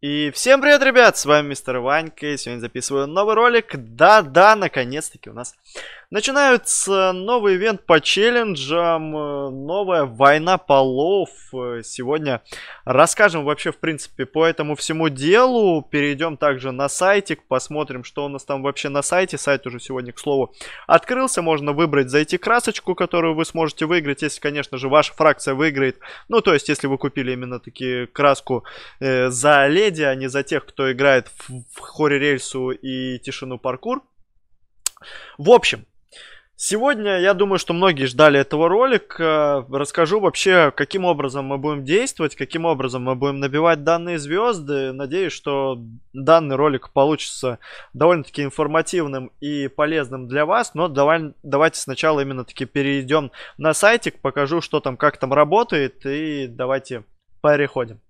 И всем привет, ребят, с вами Мистер Ванька, и сегодня записываю новый ролик. Да-да, наконец-таки у нас начинается новый ивент по челленджам, э, новая война полов. Э, сегодня расскажем вообще, в принципе, по этому всему делу. Перейдем также на сайтик, посмотрим, что у нас там вообще на сайте. Сайт уже сегодня, к слову, открылся, можно выбрать, зайти красочку, которую вы сможете выиграть, если, конечно же, ваша фракция выиграет. Ну, то есть, если вы купили именно таки краску э, за лей медиа, не за тех, кто играет в, в хоре рельсу и тишину паркур. В общем, Сегодня, я думаю, что многие ждали этого ролика. Расскажу вообще, каким образом мы будем действовать, каким образом мы будем набивать данные звезды. Надеюсь, что данный ролик получится довольно-таки информативным и полезным для вас. Но давай, давайте сначала именно-таки перейдем на сайтик, покажу, что там, как там работает. И давайте переходим.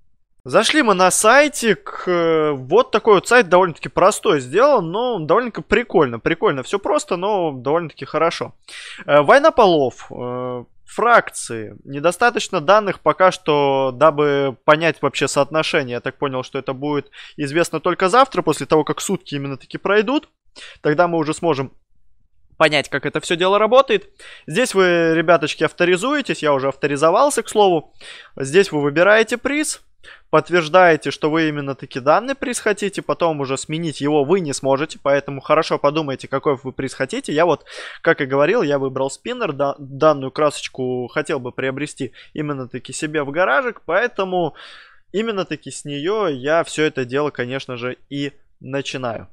Зашли мы на сайтик. Э, вот такой вот сайт довольно-таки простой сделан, но довольно-таки прикольно. Прикольно, все просто, но довольно-таки хорошо. Э, Война полов э, фракции. Недостаточно данных пока что, дабы понять вообще соотношение. Я так понял, что это будет известно только завтра, после того, как сутки именно таки пройдут. Тогда мы уже сможем понять, как это все дело работает. Здесь вы, ребяточки, авторизуетесь. Я уже авторизовался, к слову. Здесь вы выбираете приз подтверждаете, что вы именно такие данные приз хотите, потом уже сменить его вы не сможете, поэтому хорошо подумайте, какой вы приз хотите. Я вот, как и говорил, я выбрал спиннер, да, данную красочку хотел бы приобрести именно таки себе в гаражик, поэтому именно таки с нее я все это дело, конечно же, и начинаю.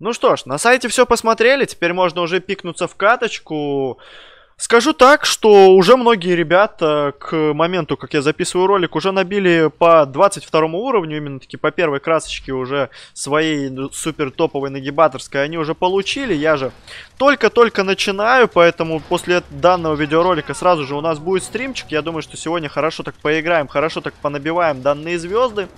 Ну что ж, на сайте все посмотрели, теперь можно уже пикнуться в каточку. Скажу так, что уже многие ребята к моменту, как я записываю ролик, уже набили по 22 уровню, именно таки по первой красочке уже своей супер топовой нагибаторской они уже получили. Я же только-только начинаю, поэтому после данного видеоролика сразу же у нас будет стримчик. Я думаю, что сегодня хорошо так поиграем, хорошо так понабиваем данные звезды.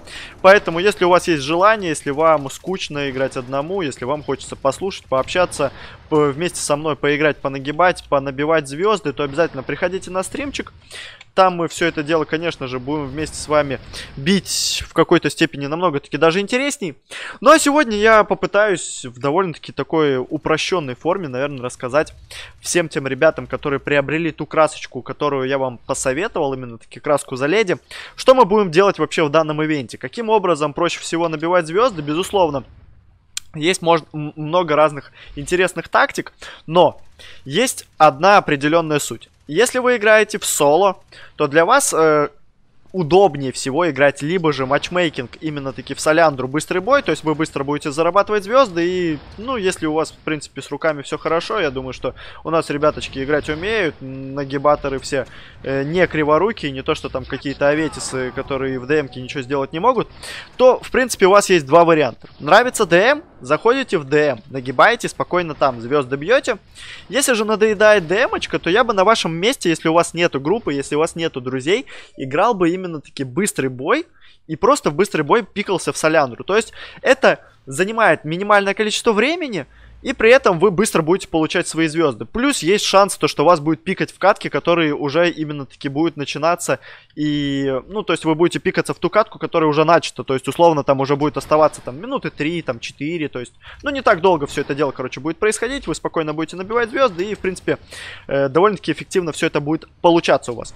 Поэтому, если у вас есть желание, если вам скучно играть одному, если вам хочется послушать, пообщаться, вместе со мной поиграть, понагибать, понабивать звезды, то обязательно приходите на стримчик. Там мы все это дело, конечно же, будем вместе с вами бить в какой-то степени намного-таки даже интересней. Ну а сегодня я попытаюсь в довольно-таки такой упрощенной форме, наверное, рассказать всем тем ребятам, которые приобрели ту красочку, которую я вам посоветовал, именно таки краску за леди, что мы будем делать вообще в данном ивенте. Каким образом проще всего набивать звезды, безусловно. Есть может, много разных интересных тактик, но есть одна определенная суть. Если вы играете в соло, то для вас э, удобнее всего играть либо же матчмейкинг именно таки в Соляндру быстрый бой, то есть вы быстро будете зарабатывать звезды и, ну, если у вас, в принципе, с руками все хорошо, я думаю, что у нас ребяточки играть умеют, нагибаторы все э, не криворуки, не то, что там какие-то аветисы, которые в ДМке ничего сделать не могут, то, в принципе, у вас есть два варианта. Нравится ДМ, заходите в ДМ, нагибаете, спокойно там звезды бьете. Если же надоедает ДМочка, то я бы на вашем месте, если у вас нету группы, если у вас нету друзей, играл бы именно именно-таки быстрый бой, и просто в быстрый бой пикался в Соляндру. То есть это занимает минимальное количество времени, и при этом вы быстро будете получать свои звезды. Плюс есть шанс, то, что вас будет пикать в катке, которые уже именно таки будут начинаться. И, ну, то есть вы будете пикаться в ту катку, которая уже начата. То есть, условно, там уже будет оставаться там минуты 3, там 4. То есть, ну, не так долго все это дело, короче, будет происходить. Вы спокойно будете набивать звезды. И, в принципе, э, довольно-таки эффективно все это будет получаться у вас.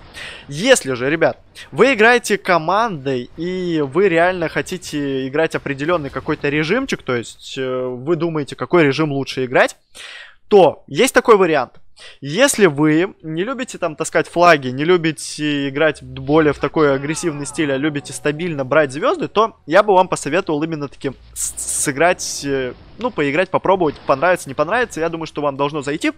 Если же, ребят, вы играете командой и вы реально хотите играть определенный какой-то режимчик, то есть э, вы думаете, какой режим лучше играть, то есть такой вариант. Если вы не любите там таскать флаги, не любите играть более в такой агрессивный стиль, а любите стабильно брать звезды, то я бы вам посоветовал именно таки сыграть, э, ну, поиграть, попробовать, понравится, не понравится. Я думаю, что вам должно зайти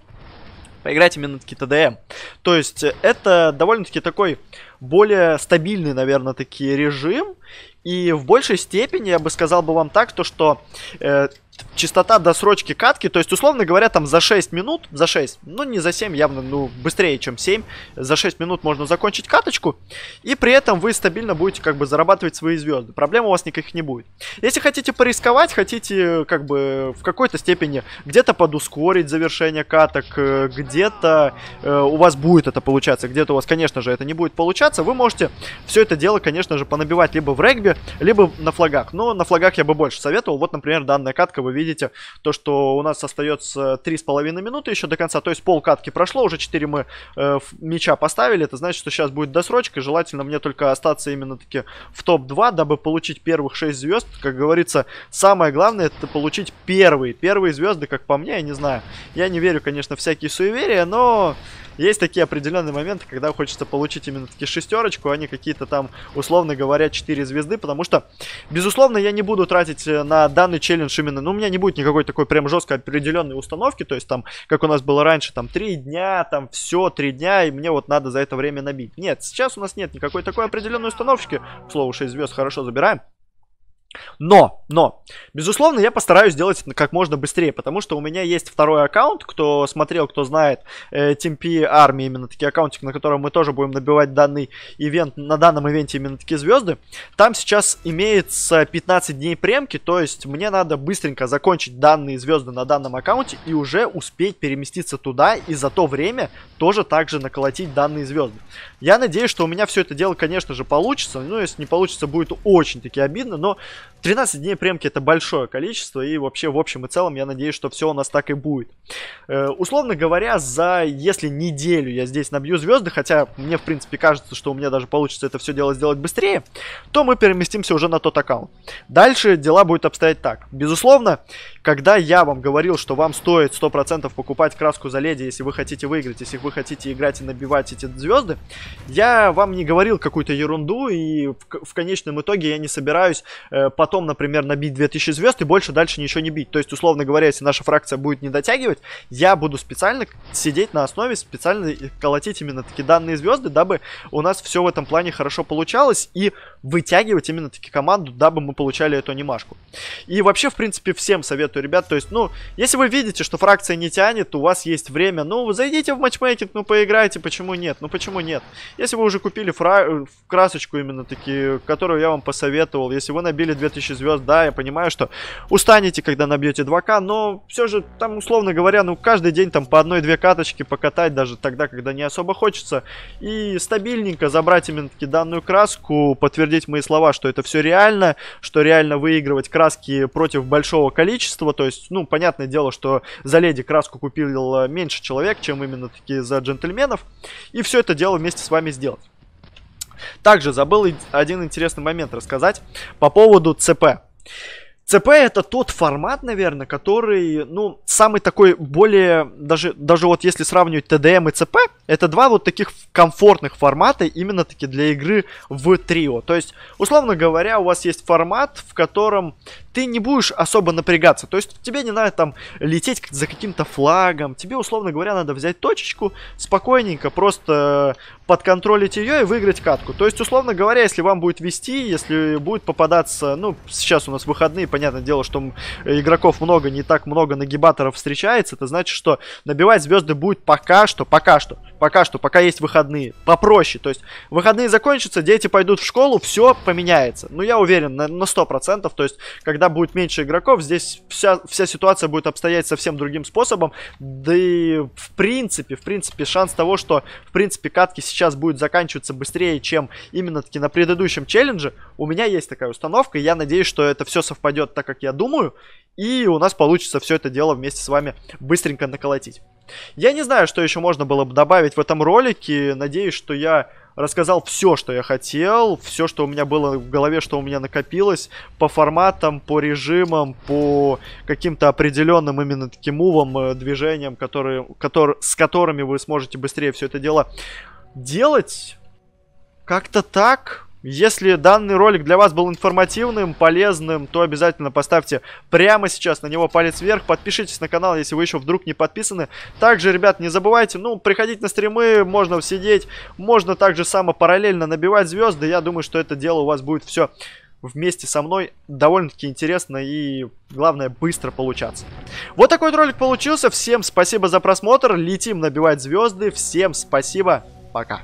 поиграть именно таки ТДМ. То есть э, это довольно-таки такой более стабильный, наверное, таки режим. И в большей степени я бы сказал бы вам так, то что э, частота досрочки катки, то есть, условно говоря, там за 6 минут, за 6, ну не за 7, явно, ну быстрее, чем 7, за 6 минут можно закончить каточку, и при этом вы стабильно будете как бы зарабатывать свои звезды, проблем у вас никаких не будет. Если хотите порисковать, хотите как бы в какой-то степени где-то подускорить завершение каток, э, где-то э, у вас будет это получаться, где-то у вас, конечно же, это не будет получаться, вы можете все это дело, конечно же, понабивать либо в регби, либо на флагах, но на флагах я бы больше советовал, вот, например, данная катка вы видите то, что у нас остается 3,5 минуты еще до конца, то есть пол катки прошло, уже 4 мы э, мяча поставили, это значит, что сейчас будет досрочка, желательно мне только остаться именно таки в топ-2, дабы получить первых 6 звезд, как говорится, самое главное это получить первые, первые звезды, как по мне, я не знаю, я не верю, конечно, всякие суеверия, но есть такие определенные моменты, когда хочется получить именно таки шестерочку, а не какие-то там, условно говоря, 4 звезды, потому что, безусловно, я не буду тратить э, на данный челлендж именно, ну, у меня не будет никакой такой прям жестко определенной установки, то есть там, как у нас было раньше, там, 3 дня, там, все, 3 дня, и мне вот надо за это время набить. Нет, сейчас у нас нет никакой такой определенной установки, к слову, 6 звезд хорошо забираем. Но, но, безусловно, я постараюсь сделать это как можно быстрее, потому что у меня есть второй аккаунт, кто смотрел, кто знает, э, TeamP Army, именно такие аккаунтик, на котором мы тоже будем набивать данный ивент, на данном ивенте именно такие звезды. Там сейчас имеется 15 дней премки, то есть мне надо быстренько закончить данные звезды на данном аккаунте и уже успеть переместиться туда и за то время тоже также наколотить данные звезды. Я надеюсь, что у меня все это дело, конечно же, получится, ну, если не получится, будет очень-таки обидно, но... 13 дней премки это большое количество, и вообще в общем и целом я надеюсь, что все у нас так и будет. Э, условно говоря, за если неделю я здесь набью звезды, хотя мне в принципе кажется, что у меня даже получится это все дело сделать быстрее, то мы переместимся уже на тот аккаунт. Дальше дела будут обстоять так. Безусловно, когда я вам говорил, что вам стоит 100% покупать краску за леди, если вы хотите выиграть, если вы хотите играть и набивать эти звезды, я вам не говорил какую-то ерунду, и в, в конечном итоге я не собираюсь э, потом, например, набить 2000 звезд и больше дальше ничего не бить. То есть, условно говоря, если наша фракция будет не дотягивать, я буду специально сидеть на основе, специально колотить именно такие данные звезды, дабы у нас все в этом плане хорошо получалось и вытягивать именно таки команду, дабы мы получали эту анимашку. И вообще, в принципе, всем советую, ребят, то есть, ну, если вы видите, что фракция не тянет, у вас есть время, ну, зайдите в матчмейкинг, ну, поиграйте, почему нет, ну, почему нет. Если вы уже купили фра... красочку именно таки, которую я вам посоветовал, если вы набили 2000 звезд, да, я понимаю, что устанете, когда набьете 2К, но все же там, условно говоря, ну, каждый день там по одной-две каточки покатать, даже тогда, когда не особо хочется, и стабильненько забрать именно-таки данную краску, подтвердить мои слова, что это все реально, что реально выигрывать краски против большого количества, то есть, ну, понятное дело, что за леди краску купил меньше человек, чем именно-таки за джентльменов, и все это дело вместе с вами сделать. Также забыл один интересный момент рассказать по поводу ЦП. ЦП это тот формат, наверное, который, ну, самый такой более, даже, даже вот если сравнивать ТДМ и ЦП, это два вот таких комфортных формата именно таки для игры в трио. То есть, условно говоря, у вас есть формат, в котором ты не будешь особо напрягаться. То есть, тебе не надо там лететь за каким-то флагом. Тебе, условно говоря, надо взять точечку, спокойненько просто подконтролить ее и выиграть катку. То есть, условно говоря, если вам будет вести, если будет попадаться, ну, сейчас у нас выходные, по понятное дело, что игроков много, не так много нагибаторов встречается, это значит, что набивать звезды будет пока что, пока что пока что, пока есть выходные, попроще. То есть выходные закончатся, дети пойдут в школу, все поменяется. Ну, я уверен на, на 100%. То есть, когда будет меньше игроков, здесь вся, вся ситуация будет обстоять совсем другим способом. Да и в принципе, в принципе, шанс того, что в принципе катки сейчас будут заканчиваться быстрее, чем именно таки на предыдущем челлендже, у меня есть такая установка. И я надеюсь, что это все совпадет так, как я думаю. И у нас получится все это дело вместе с вами быстренько наколотить. Я не знаю, что еще можно было бы добавить в этом ролике. Надеюсь, что я рассказал все, что я хотел, все, что у меня было в голове, что у меня накопилось по форматам, по режимам, по каким-то определенным именно таким мувам, э, движениям, которые, которые, с которыми вы сможете быстрее все это дело делать. Как-то так. Если данный ролик для вас был информативным, полезным, то обязательно поставьте прямо сейчас на него палец вверх. Подпишитесь на канал, если вы еще вдруг не подписаны. Также, ребят, не забывайте, ну, приходить на стримы, можно сидеть, можно также само параллельно набивать звезды. Я думаю, что это дело у вас будет все вместе со мной довольно-таки интересно и, главное, быстро получаться. Вот такой вот ролик получился. Всем спасибо за просмотр. Летим набивать звезды. Всем спасибо. Пока.